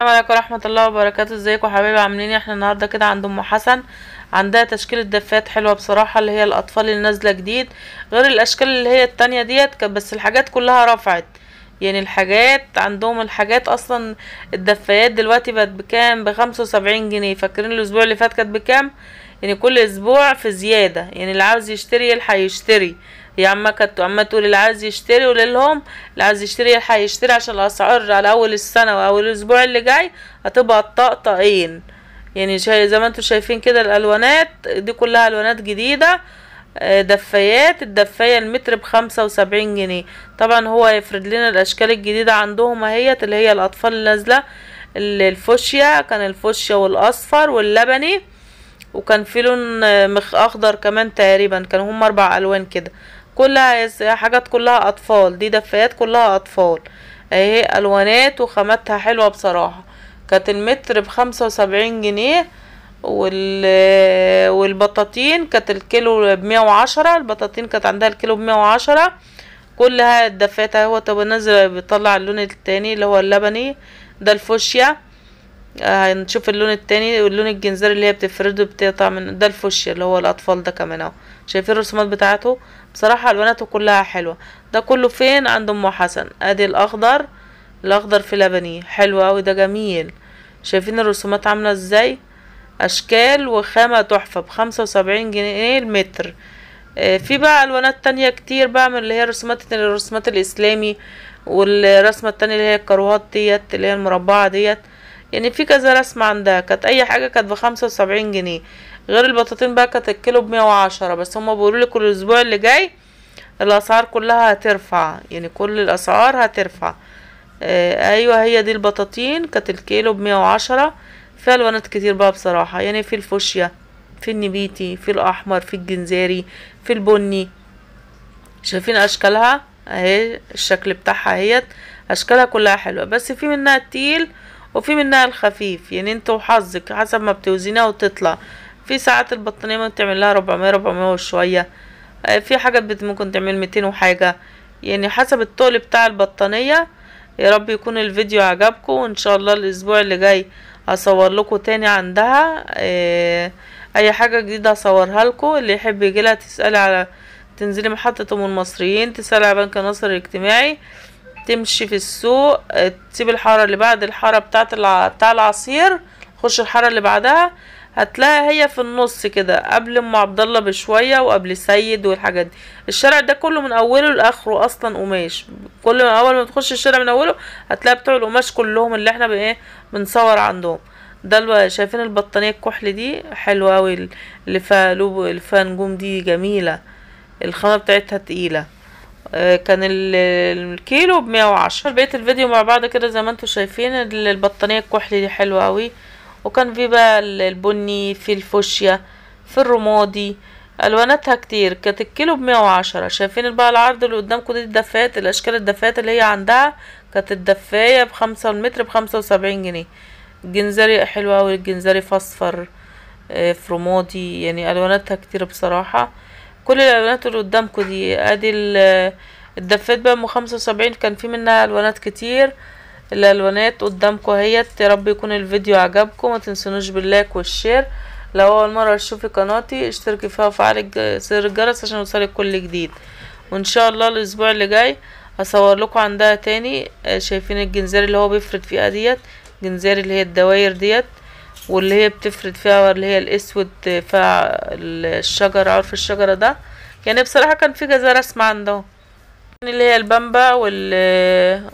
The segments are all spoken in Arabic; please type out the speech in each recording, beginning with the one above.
السلام عليكم ورحمه الله وبركاته ازيكم حبايبي عاملين ايه؟ احنا النهارده كده عند ام حسن عندها تشكيله دفات حلوه بصراحه اللي هي الاطفال اللي نازله جديد غير الاشكال اللي هي التانية ديت بس الحاجات كلها رفعت يعني الحاجات عندهم الحاجات اصلا الدفايات دلوقتي بقت بكام بخمسة وسبعين جنيه فاكرين الاسبوع اللي فات كانت بكام يعني كل اسبوع في زياده يعني اللي عاوز يشتري يلحق يشتري يا عم كانت وعم تقول اللي عايز يشتري وللهم اللي عايز يشتري يلحق يشتري عشان الاسعار على اول السنه واول الاسبوع اللي جاي هتبقى الطقطقين يعني زي ما انتم شايفين كده الالوانات دي كلها الوانات جديده آه، دفايات الدفاية المتر بخمسة وسبعين جنيه طبعا هو يفرد لنا الاشكال الجديدة عندهم اهيت اللي هي الاطفال نازلة الفوشيا كان الفوشيا والاصفر واللبني وكان في لون آه، مخ اخضر كمان تقريبا كان هم اربع الوان كده كلها حاجات كلها اطفال دي دفايات كلها اطفال اهي الوانات وخاماتها حلوه بصراحه كانت المتر بخمسة وسبعين جنيه وال والبطاطين كانت الكيلو بمية وعشرة البطاطين كانت عندها الكيلو بمية وعشرة كلها هاي اهو طب نازله بيطلع اللون التاني اللي هو اللبني ده الفوشيا هنشوف اللون التاني واللون الجنزير اللي هي بتفرده بتقطع من ده الفوشيا اللي هو الاطفال ده كمان اهو شايفين الرسومات بتاعته بصراحه الواناته كلها حلوه ده كله فين عند ام حسن ادي الاخضر الاخضر في لبني حلو اوي ده جميل شايفين الرسومات عامله ازاي اشكال وخامه تحفه بخمسة وسبعين جنيه المتر آه، في بقى الوانات تانية كتير بقى من اللي هي رسومات الرسومات الاسلامي والرسمه التانية اللي هي الكروهات ديت اللي هي المربعه ديت يعني في كذا رسمة عندها كانت اي حاجة كانت بخمسة وسبعين جنيه غير البطاطين بقى كانت الكيلو بمية وعشرة بس هما بيقولوا لي كل الاسبوع اللي جاي الاسعار كلها هترفع يعني كل الاسعار هترفع آه ايوه هي دي البطاطين كانت الكيلو بمية وعشرة فيها الوانات كتير بقى بصراحة يعني في الفوشيا في النبيتي في الاحمر في الجنزاري في البني شايفين اشكالها اهي الشكل بتاعها اهيت اشكالها كلها حلوة بس في منها التيل وفي منها الخفيف يعني انت وحظك حسب ما بتوزنيها وتطلع في ساعات البطانية ممكن تعمل لها ربعمية ربعمية وشوية آه، في حاجات ممكن تعمل ميتين وحاجة يعني حسب الطول بتاع البطانية يا رب يكون الفيديو عجبكم وان شاء الله الاسبوع اللي جاي اصور لكم تاني عندها آه، اي حاجة جديدة اصورها لكم اللي يحب يجيلها تسألي على تنزلي محطة ام المصريين تسألي على بنك ناصر الاجتماعي تمشي في السوق آه، تسيب الحاره اللي بعد الحاره بتاعه بتاع العصير خش الحاره اللي بعدها هتلاقي هي في النص كده قبل ام عبد الله بشويه وقبل سيد والحاجات دي الشارع ده كله من اوله لاخره اصلا قماش كل ما اول ما تخش الشارع من اوله هتلاقي بتوع القماش كلهم اللي احنا بايه بنصور عندهم ده شايفين البطانيه الكحل دي حلوه قوي اللي فيها لوب اللي فيها نجوم دي جميله الخامه بتاعتها تقيله آه، كان الكيلو بمية وعشرة بقيت الفيديو مع بعض كده زي ما انتم شايفين البطانية الكحلي دي حلوة قوي وكان في بقى البني في الفوشيا في الرمادي الواناتها كتير كانت الكيلو بمية وعشرة شايفين بقى العرض اللي قدامكم دي الدفات الاشكال الدفات اللي هي عندها كانت الدفاية بخمسة المتر بخمسة وسبعين جنيه الجنزري حلوة اوي الجنزري في اصفر آه، في رمادي يعني الواناتها كتير بصراحة كل الالوانات اللي قدامكم دي ادي الدفات بقى ام خمسة وسبعين كان في منها الوانات كتير الالوانات قدامكم اهيت يا رب يكون الفيديو عجبكم ما تنسونوش باللايك والشير لو اول مره تشوفي قناتي اشتركي فيها وفعلي زر الجرس عشان يوصلك كل جديد وان شاء الله الاسبوع اللي جاي هصور لكم عندها تاني آه، شايفين الجنزير اللي هو بيفرد فيها آه، ديت جنزير اللي هي الدواير ديت واللي هي بتفرد فيها اللي هي الاسود فيها الشجرة عرف الشجرة ده يعني بصراحة كان في كذا رسمة عندهم يعني اللي هي البامبا وال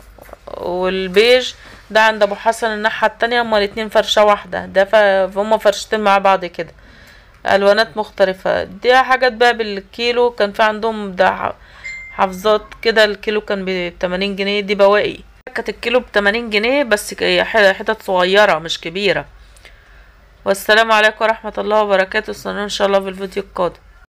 والبيج ده عند ابو حسن الناحية التانية هما الاتنين فرشة واحدة ده ف... هما فرشتين مع بعض كده الوانات مختلفة دي حاجات بقى بالكيلو كان في عندهم ده حفظات كده الكيلو كان بتمانين جنيه دي بواقي كانت الكيلو بتمانين جنيه بس حتت صغيرة مش كبيرة والسلام عليكم ورحمة الله وبركاته استنوا ان شاء الله في الفيديو القادم